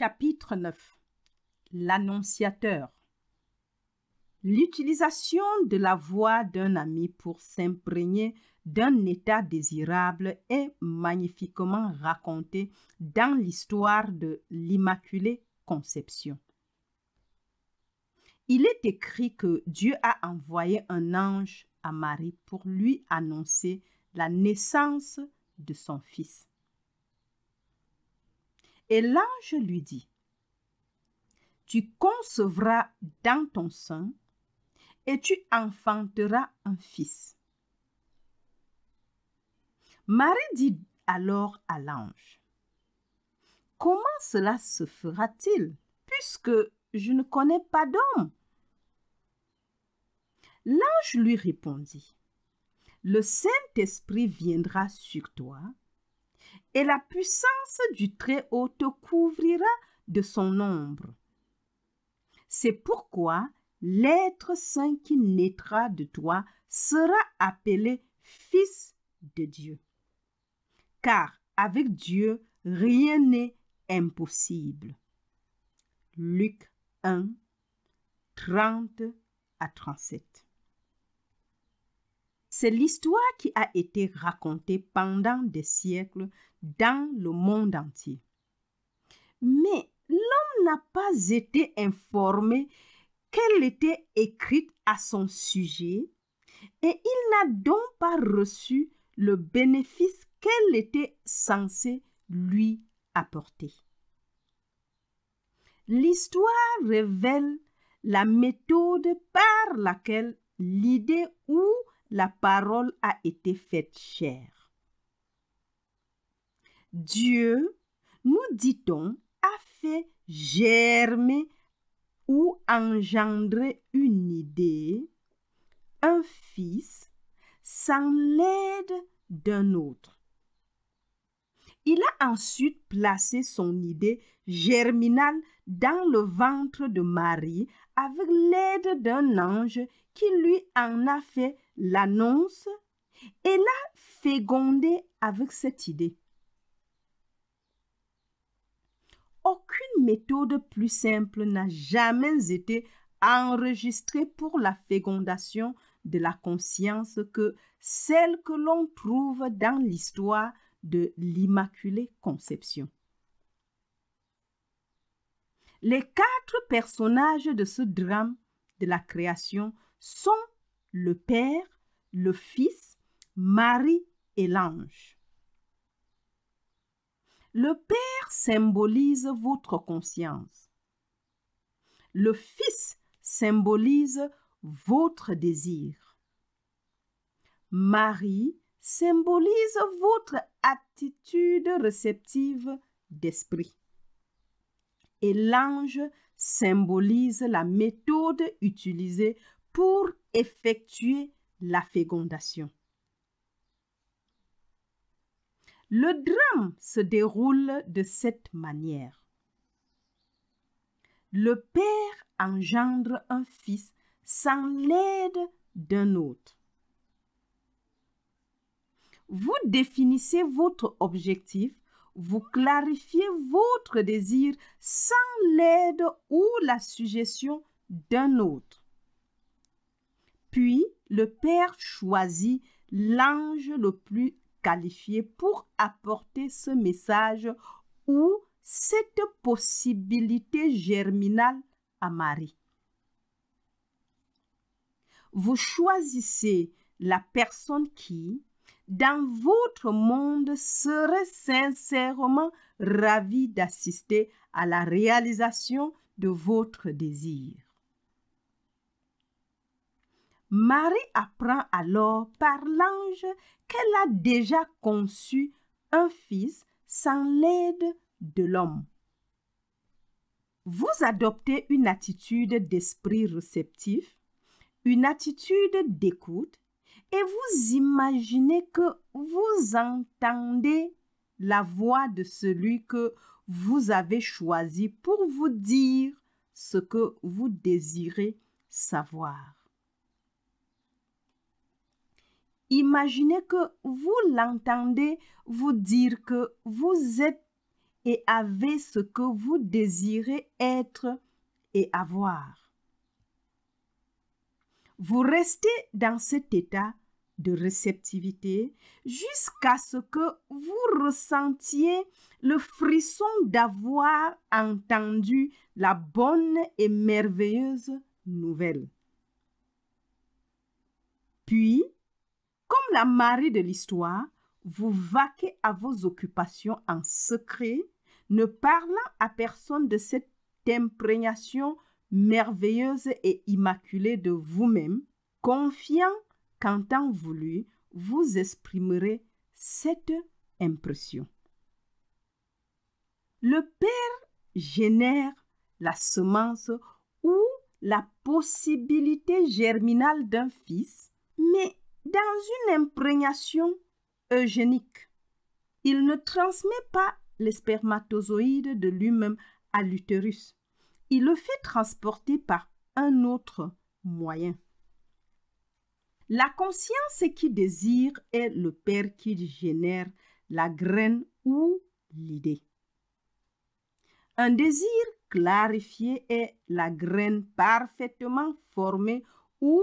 Chapitre 9 L'Annonciateur L'utilisation de la voix d'un ami pour s'imprégner d'un état désirable est magnifiquement racontée dans l'histoire de l'Immaculée Conception. Il est écrit que Dieu a envoyé un ange à Marie pour lui annoncer la naissance de son fils. Et l'ange lui dit, Tu concevras dans ton sein et tu enfanteras un fils. Marie dit alors à l'ange, Comment cela se fera-t-il puisque je ne connais pas d'homme L'ange lui répondit, Le Saint-Esprit viendra sur toi et la puissance du Très-Haut te couvrira de son ombre. C'est pourquoi l'être saint qui naîtra de toi sera appelé Fils de Dieu. Car avec Dieu, rien n'est impossible. Luc 1, 30 à 37. C'est l'histoire qui a été racontée pendant des siècles dans le monde entier. Mais l'homme n'a pas été informé qu'elle était écrite à son sujet et il n'a donc pas reçu le bénéfice qu'elle était censée lui apporter. L'histoire révèle la méthode par laquelle l'idée ou la parole a été faite chère. Dieu, nous dit-on, a fait germer ou engendrer une idée, un fils, sans l'aide d'un autre. Il a ensuite placé son idée germinale dans le ventre de Marie avec l'aide d'un ange qui lui en a fait l'annonce et l'a fécondé avec cette idée. méthode plus simple n'a jamais été enregistrée pour la fécondation de la conscience que celle que l'on trouve dans l'histoire de l'Immaculée Conception. Les quatre personnages de ce drame de la création sont le Père, le Fils, Marie et l'ange. Le Père symbolise votre conscience. Le Fils symbolise votre désir. Marie symbolise votre attitude réceptive d'esprit. Et l'ange symbolise la méthode utilisée pour effectuer la fécondation. Le drame se déroule de cette manière. Le père engendre un fils sans l'aide d'un autre. Vous définissez votre objectif, vous clarifiez votre désir sans l'aide ou la suggestion d'un autre. Puis, le Père choisit l'ange le plus qualifié pour apporter ce message ou cette possibilité germinale à Marie. Vous choisissez la personne qui, dans votre monde, serait sincèrement ravie d'assister à la réalisation de votre désir. Marie apprend alors par l'ange qu'elle a déjà conçu un fils sans l'aide de l'homme. Vous adoptez une attitude d'esprit réceptif, une attitude d'écoute, et vous imaginez que vous entendez la voix de celui que vous avez choisi pour vous dire ce que vous désirez savoir. Imaginez que vous l'entendez vous dire que vous êtes et avez ce que vous désirez être et avoir. Vous restez dans cet état de réceptivité jusqu'à ce que vous ressentiez le frisson d'avoir entendu la bonne et merveilleuse nouvelle. Puis, comme la mari de l'histoire, vous vaquez à vos occupations en secret, ne parlant à personne de cette imprégnation merveilleuse et immaculée de vous-même, confiant qu'en temps voulu, vous exprimerez cette impression. Le Père génère la semence ou la possibilité germinale d'un fils, mais dans une imprégnation eugénique. Il ne transmet pas les spermatozoïdes de lui-même à l'utérus. Il le fait transporter par un autre moyen. La conscience qui désire est le père qui génère la graine ou l'idée. Un désir clarifié est la graine parfaitement formée ou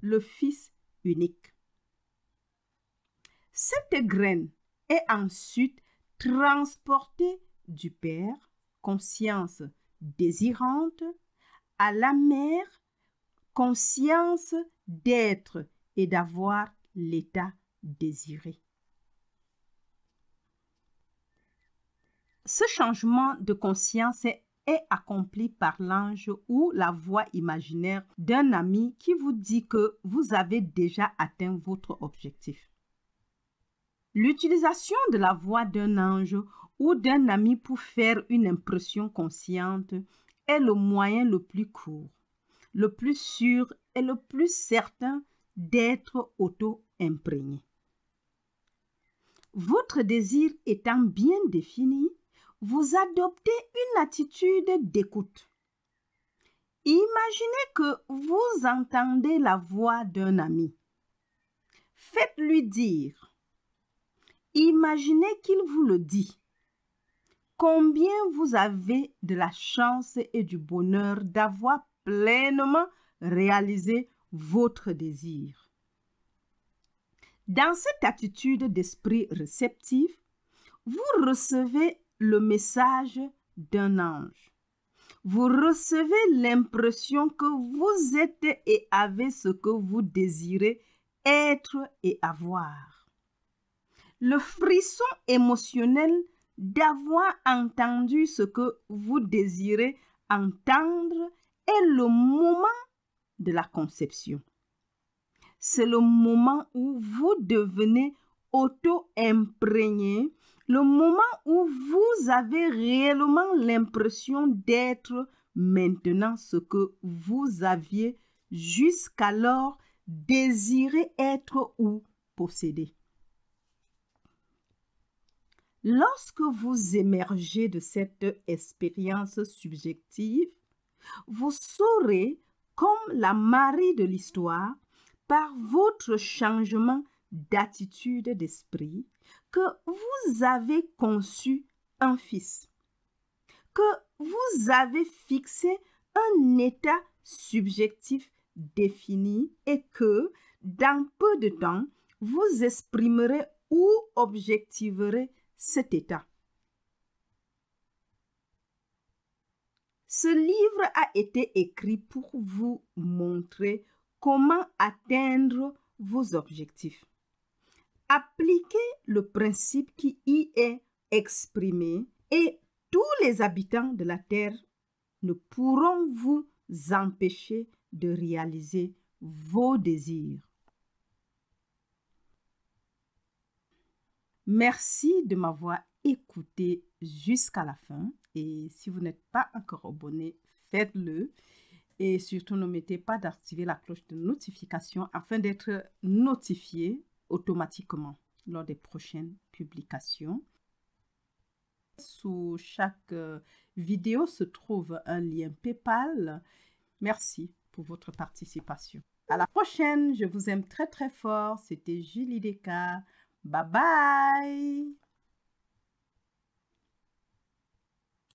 le fils unique cette graine est ensuite transportée du Père, conscience désirante, à la mère, conscience d'être et d'avoir l'état désiré. Ce changement de conscience est accompli par l'ange ou la voix imaginaire d'un ami qui vous dit que vous avez déjà atteint votre objectif. L'utilisation de la voix d'un ange ou d'un ami pour faire une impression consciente est le moyen le plus court, le plus sûr et le plus certain d'être auto-imprégné. Votre désir étant bien défini, vous adoptez une attitude d'écoute. Imaginez que vous entendez la voix d'un ami. Faites-lui dire Imaginez qu'il vous le dit. Combien vous avez de la chance et du bonheur d'avoir pleinement réalisé votre désir. Dans cette attitude d'esprit réceptif, vous recevez le message d'un ange. Vous recevez l'impression que vous êtes et avez ce que vous désirez être et avoir le frisson émotionnel d'avoir entendu ce que vous désirez entendre est le moment de la conception. C'est le moment où vous devenez auto-imprégné, le moment où vous avez réellement l'impression d'être maintenant ce que vous aviez jusqu'alors désiré être ou posséder. Lorsque vous émergez de cette expérience subjective, vous saurez, comme la Marie de l'histoire, par votre changement d'attitude d'esprit, que vous avez conçu un fils, que vous avez fixé un état subjectif défini et que, dans peu de temps, vous exprimerez ou objectiverez cet état. Ce livre a été écrit pour vous montrer comment atteindre vos objectifs. Appliquez le principe qui y est exprimé et tous les habitants de la Terre ne pourront vous empêcher de réaliser vos désirs. Merci de m'avoir écouté jusqu'à la fin. Et si vous n'êtes pas encore abonné, faites-le. Et surtout, ne mettez pas d'activer la cloche de notification afin d'être notifié automatiquement lors des prochaines publications. Sous chaque euh, vidéo se trouve un lien PayPal. Merci pour votre participation. À la prochaine, je vous aime très très fort. C'était Julie Descartes Bye-bye.